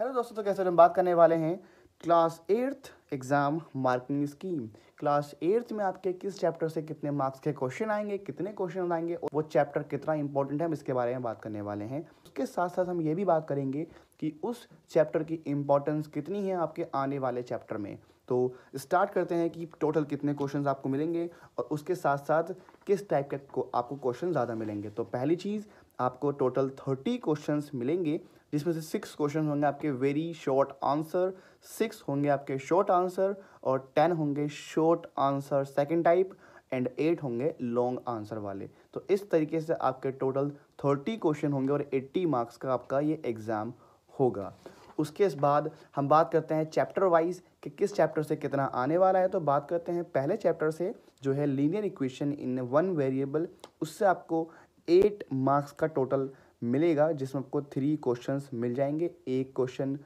hello दोस्तों तो कैसे हम बात करने वाले हैं class eighth exam marking scheme class eighth में आपके किस चैप्टर से कितने मार्क्स के क्वेश्चन आएंगे कितने क्वेश्चन आएंगे और वो चैप्टर कितना इंपॉर्टेंट है हम इसके बारे में बात करने वाले हैं उसके साथ साथ हम ये भी बात करेंगे कि उस चैप्टर की इम्पोर्टेंस कितनी है आपके आने वाले चैप्टर में तो स्टार्ट करते हैं कि टोटल कितने क्वेश्चन आपको मिलेंगे और उसके साथ साथ किस टाइप के आपको क्वेश्चन ज़्यादा मिलेंगे तो पहली चीज़ आपको टोटल थर्टी क्वेश्चन मिलेंगे जिसमें से सिक्स क्वेश्चन होंगे आपके वेरी शॉर्ट आंसर सिक्स होंगे आपके शॉर्ट आंसर और टेन होंगे short answer second type and eight होंगे लॉन्ग आंसर वाले तो इस तरीके से आपके टोटल थर्टी क्वेश्चन होंगे और एट्टी मार्क्स का आपका ये एग्ज़ाम होगा उसके बाद हम बात करते हैं चैप्टर वाइज कि किस चैप्टर से कितना आने वाला है तो बात करते हैं पहले चैप्टर से जो है linear equation in one variable उससे आपको एट मार्क्स का टोटल मिलेगा जिसमें आपको थ्री क्वेश्चन मिल जाएंगे एक क्वेश्चन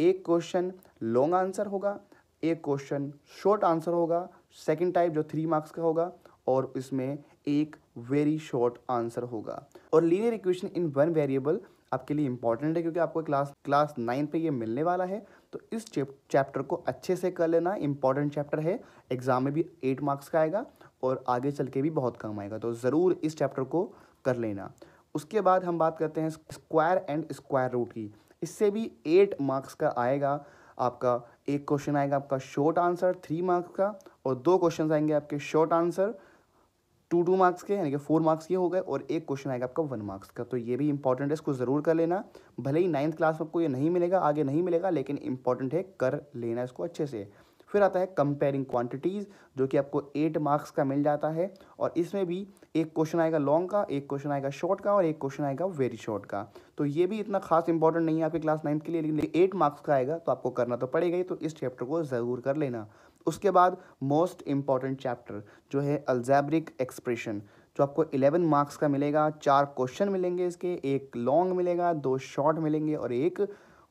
एक क्वेश्चन लॉन्ग आंसर होगा एक क्वेश्चन शॉर्ट आंसर होगा सेकंड टाइप जो थ्री मार्क्स का होगा और इसमें एक वेरी शॉर्ट आंसर होगा और linear equation in one variable आपके लिए इंपॉर्टेंट है क्योंकि आपको क्लास क्लास नाइन पे ये मिलने वाला है तो इस चैप्टर को अच्छे से कर लेना इंपॉर्टेंट चैप्टर है एग्जाम में भी एट मार्क्स का आएगा और आगे चल के भी बहुत काम आएगा तो ज़रूर इस चैप्टर को कर लेना उसके बाद हम बात करते हैं स्क्वायर एंड स्क्वायर रूट की इससे भी एट मार्क्स का आएगा आपका एक क्वेश्चन आएगा आपका शॉर्ट आंसर थ्री मार्क्स का और दो क्वेश्चन आएंगे आपके short answer two two marks के यानी कि फोर मार्क्स के हो गए और एक क्वेश्चन आएगा आपका वन मार्क्स का तो ये भी इंपॉर्टेंट है इसको ज़रूर कर लेना भले ही नाइन्थ क्लास में आपको ये नहीं मिलेगा आगे नहीं मिलेगा लेकिन इंपॉर्टेंट है कर लेना इसको अच्छे से फिर आता है कंपेयरिंग क्वांटिटीज़ जो कि आपको एट मार्क्स का मिल जाता है और इसमें भी एक क्वेश्चन आएगा लॉन्ग का एक क्वेश्चन आएगा शॉर्ट का और एक क्वेश्चन आएगा वेरी शॉर्ट का तो ये भी इतना खास इंपॉर्टेंट नहीं है आपके क्लास नाइन्थ के लिए लेकिन एट मार्क्स का आएगा तो आपको करना तो पड़ेगा ही तो इस चैप्टर को ज़रूर कर लेना उसके बाद मोस्ट इम्पॉर्टेंट चैप्टर जो है अल्जैब्रिक एक्सप्रेशन जो आपको 11 मार्क्स का मिलेगा चार क्वेश्चन मिलेंगे इसके एक लॉन्ग मिलेगा दो शॉर्ट मिलेंगे और एक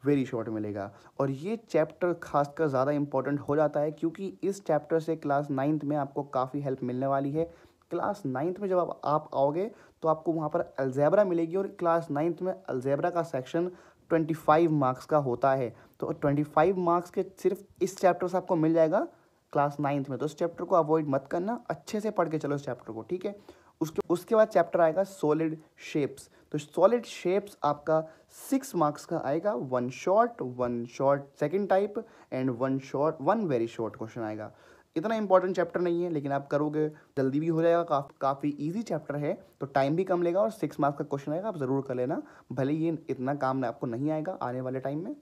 वेरी शॉर्ट मिलेगा और ये चैप्टर खासकर ज़्यादा इंपॉर्टेंट हो जाता है क्योंकि इस चैप्टर से क्लास नाइन्थ में आपको काफ़ी हेल्प मिलने वाली है क्लास नाइन्थ में जब आप, आप आओगे तो आपको वहाँ पर अल्जैबरा मिलेगी और क्लास नाइन्थ में अल्जैबरा का सेक्शन ट्वेंटी फाइव मार्क्स का होता है तो ट्वेंटी फाइव मार्क्स के सिर्फ इस चैप्टर से आपको मिल जाएगा क्लास नाइन्थ में तो इस चैप्टर को अवॉइड मत करना अच्छे से पढ़ के चलो इस चैप्टर को ठीक है उसके उसके बाद चैप्टर आएगा सॉलिड शेप्स तो सॉलिड शेप्स आपका सिक्स मार्क्स का आएगा one short one short second type and one short one very short question आएगा इतना इंपॉर्टेंट चैप्टर नहीं है लेकिन आप करोगे जल्दी भी हो जाएगा काफी काफ़ी ईजी चैप्टर है तो टाइम भी कम लेगा और सिक्स मार्क्स का क्वेश्चन आएगा आप ज़रूर कर लेना भले ये इतना काम आपको नहीं आएगा आने वाले टाइम में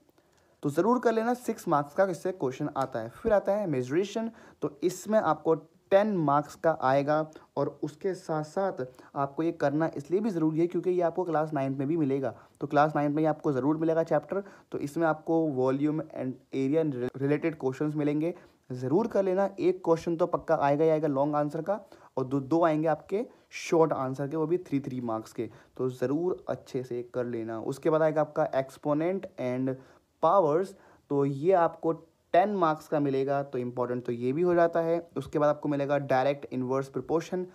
तो ज़रूर कर लेना सिक्स मार्क्स का इससे क्वेश्चन आता है फिर आता है मेजरेशन तो इसमें आपको टेन मार्क्स का आएगा और उसके साथ साथ आपको ये करना इसलिए भी ज़रूरी है क्योंकि ये आपको क्लास नाइन्थ में भी मिलेगा तो क्लास नाइन्थ में आपको ज़रूर मिलेगा चैप्टर तो इसमें आपको volume and area related questions मिलेंगे ज़रूर कर लेना एक क्वेश्चन तो पक्का आएगा ही आएगा लॉन्ग आंसर का और दो दो आएंगे आपके शॉर्ट आंसर के वो भी थ्री थ्री मार्क्स के तो ज़रूर अच्छे से कर लेना उसके बाद आएगा आपका एक्सपोनेंट एंड पावर्स तो ये आपको टेन मार्क्स का मिलेगा तो इम्पॉर्टेंट तो ये भी हो जाता है उसके बाद आपको मिलेगा डायरेक्ट इन्वर्स प्रिपोर्शन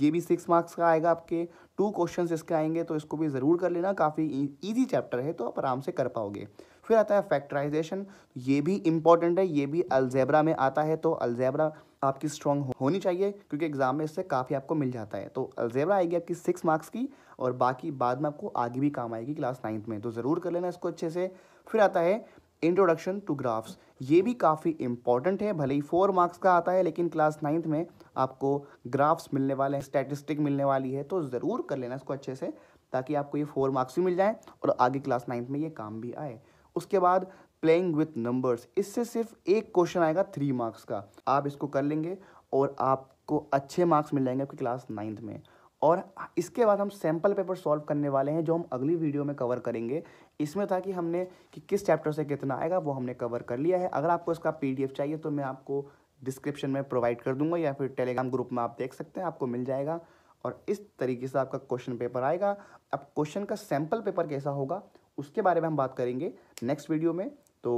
ये भी सिक्स मार्क्स का आएगा आपके टू क्वेश्चंस इसके आएंगे तो इसको भी ज़रूर कर लेना काफ़ी इजी चैप्टर है तो आप आराम से कर पाओगे फिर आता है फैक्टराइजेशन ये भी इंपॉर्टेंट है ये भी अल्जैबरा में आता है तो अल्जैबरा आपकी स्ट्रॉन्ग होनी चाहिए क्योंकि एग्जाम में इससे काफ़ी आपको मिल जाता है तो अल्जैबरा आएगी आपकी सिक्स मार्क्स की और बाकी बाद में आपको आगे भी काम आएगी क्लास नाइन्थ में तो ज़रूर कर लेना इसको अच्छे से फिर आता है इंट्रोडक्शन टू ग्राफ्स ये भी काफ़ी इंपॉर्टेंट है भले ही फोर मार्क्स का आता है लेकिन क्लास नाइन्थ में आपको ग्राफ्स मिलने वाले हैं स्टैटिस्टिक मिलने वाली है तो ज़रूर कर लेना इसको अच्छे से ताकि आपको ये फोर मार्क्स भी मिल जाएँ और आगे क्लास नाइन्थ में ये काम भी आए उसके बाद प्लेइंग विथ नंबर्स इससे सिर्फ एक क्वेश्चन आएगा थ्री मार्क्स का आप इसको कर लेंगे और आपको अच्छे मार्क्स मिल जाएंगे आपकी क्लास नाइन्थ में और इसके बाद हम सैम्पल पेपर सॉल्व करने वाले हैं जो हम अगली वीडियो में कवर करेंगे इसमें था कि हमने कि किस चैप्टर से कितना आएगा वो हमने कवर कर लिया है अगर आपको इसका पीडीएफ चाहिए तो मैं आपको डिस्क्रिप्शन में प्रोवाइड कर दूंगा या फिर टेलीग्राम ग्रुप में आप देख सकते हैं आपको मिल जाएगा और इस तरीके से आपका क्वेश्चन पेपर आएगा अब क्वेश्चन का सैम्पल पेपर कैसा होगा उसके बारे में हम बात करेंगे नेक्स्ट वीडियो में तो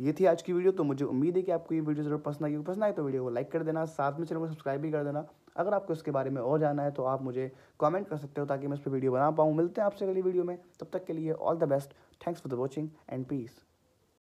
ये थी आज की वीडियो तो मुझे उम्मीद है कि आपको ये वीडियो जरूर पसंद आई पसंद आए तो वीडियो को लाइक कर देना साथ में चैनल को सब्सक्राइब भी कर देना अगर आपको इसके बारे में और जानना है तो आप मुझे कमेंट कर सकते हो ताकि मैं इस पर वीडियो बना पाऊँ मिलते हैं आपसे अगली वीडियो में तब तक के लिए all the best thanks for the watching and piece